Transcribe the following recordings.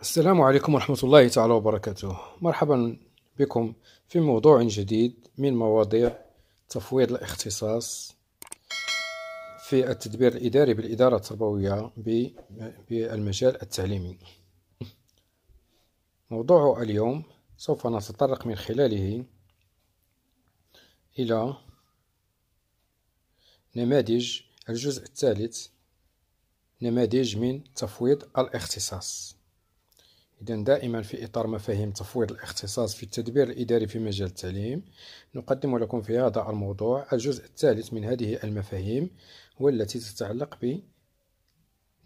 السلام عليكم ورحمة الله تعالى وبركاته مرحبا بكم في موضوع جديد من مواضيع تفويض الاختصاص في التدبير الإداري بالإدارة التربوية بالمجال التعليمي موضوع اليوم سوف نتطرق من خلاله إلى نماذج الجزء الثالث نماذج من تفويض الاختصاص إذا دائما في إطار مفاهيم تفويض الاختصاص في التدبير الإداري في مجال التعليم نقدم لكم في هذا الموضوع الجزء الثالث من هذه المفاهيم والتي تتعلق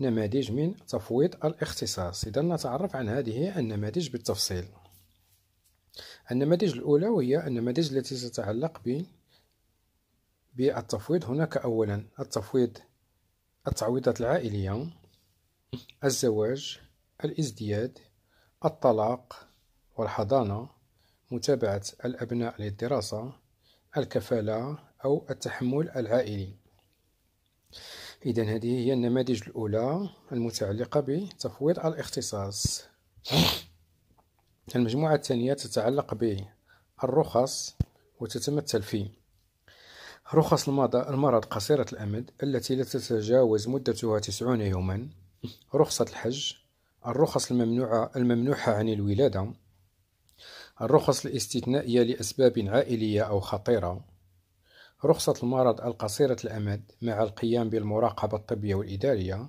بنماذج من تفويض الاختصاص إذا نتعرف عن هذه النماذج بالتفصيل النماذج الأولى وهي النماذج التي تتعلق ب بالتفويض هناك أولا التفويض التعويضات العائلية الزواج الازدياد الطلاق والحضانة متابعة الأبناء للدراسة الكفالة أو التحمل العائلي إذا هذه هي النماذج الأولى المتعلقة بتفويض الاختصاص المجموعة الثانية تتعلق بالرخص وتتمثل في رخص المرض قصيرة الأمد التي لا تتجاوز مدتها تسعون يوما رخصة الحج الرخص الممنوعة الممنوحة عن الولادة الرخص الاستثنائية لأسباب عائلية أو خطيرة رخصة المرض القصيرة الأمد مع القيام بالمراقبة الطبية والإدارية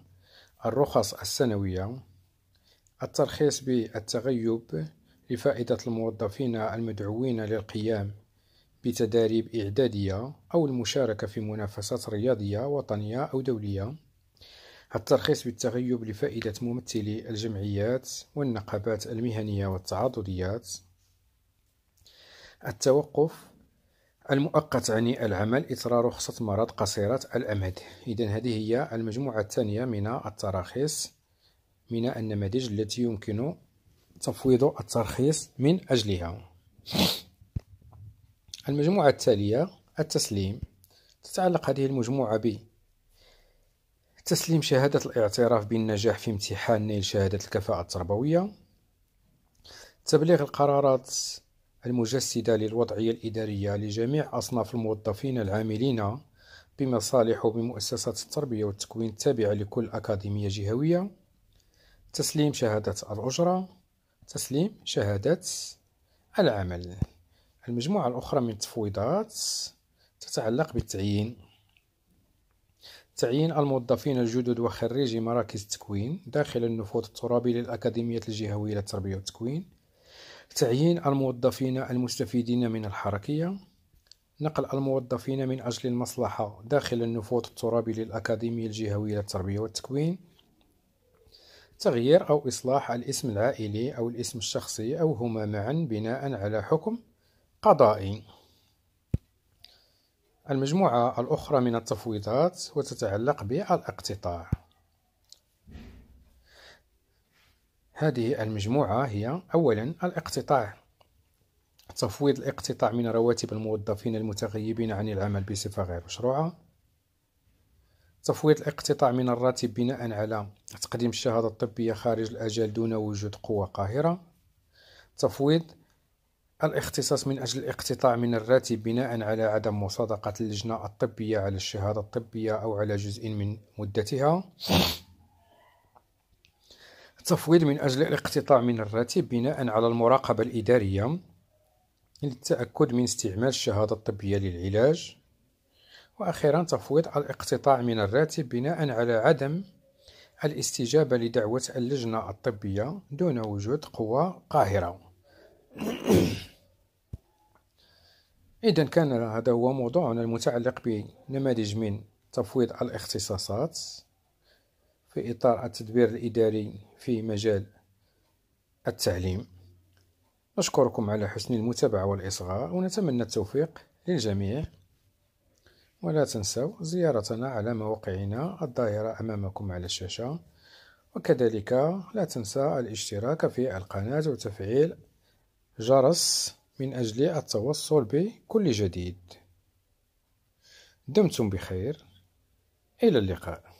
الرخص السنوية الترخيص بالتغيب لفائدة الموظفين المدعوين للقيام بتداريب إعدادية أو المشاركة في منافسات رياضية وطنية أو دولية الترخيص بالتغيب لفائدة ممثلي الجمعيات والنقابات المهنية والتعاضديات التوقف المؤقت عن العمل إثر رخصة مرض قصيرة الأمد إذا هذه هي المجموعة الثانية من التراخيص من النماذج التي يمكن تفويض الترخيص من أجلها المجموعة التالية التسليم تتعلق هذه المجموعة ب تسليم شهادة الاعتراف بالنجاح في امتحان نيل شهادة الكفاءة التربوية تبليغ القرارات المجسدة للوضعية الإدارية لجميع أصناف الموظفين العاملين بمصالح وبمؤسسات التربية والتكوين التابعة لكل أكاديمية جهوية تسليم شهادة الأجرة تسليم شهادة العمل المجموعة الأخرى من التفويضات تتعلق بالتعيين تعيين الموظفين الجدد وخريجي مراكز التكوين داخل النفوذ الترابي للأكاديمية الجهوية للتربية والتكوين تعيين الموظفين المستفيدين من الحركية نقل الموظفين من أجل المصلحة داخل النفوذ الترابي للأكاديمية الجهوية للتربية والتكوين تغيير أو إصلاح الاسم العائلي أو الاسم الشخصي أو هما معا بناء على حكم قضائي المجموعة الأخرى من التفويضات وتتعلق بالاقتطاع هذه المجموعة هي أولا الاقتطاع تفويض الاقتطاع من رواتب الموظفين المتغيبين عن العمل بصفة غير مشروعة تفويض الاقتطاع من الراتب بناء على تقديم الشهادة الطبية خارج الأجل دون وجود قوة قاهرة تفويض الاختصاص من أجل الاقتطاع من الراتب بناء على عدم مصادقة اللجنة الطبية على الشهادة الطبية أو على جزء من مدتها التفويض من أجل الاقتطاع من الراتب بناء على المراقبة الإدارية للتأكد من استعمال الشهادة الطبية للعلاج وأخيرا تفويض الاقتطاع من الراتب بناء على عدم الاستجابة لدعوة اللجنة الطبية دون وجود قوى قاهرة إذا كان هذا هو موضوعنا المتعلق بنماذج من تفويض الاختصاصات في إطار التدبير الإداري في مجال التعليم نشكركم على حسن المتابعة والإصغاء ونتمنى التوفيق للجميع ولا تنسوا زيارتنا على موقعنا الظاهرة أمامكم على الشاشة وكذلك لا تنسى الاشتراك في القناة وتفعيل جرس من أجل التوصل بكل جديد دمتم بخير إلى اللقاء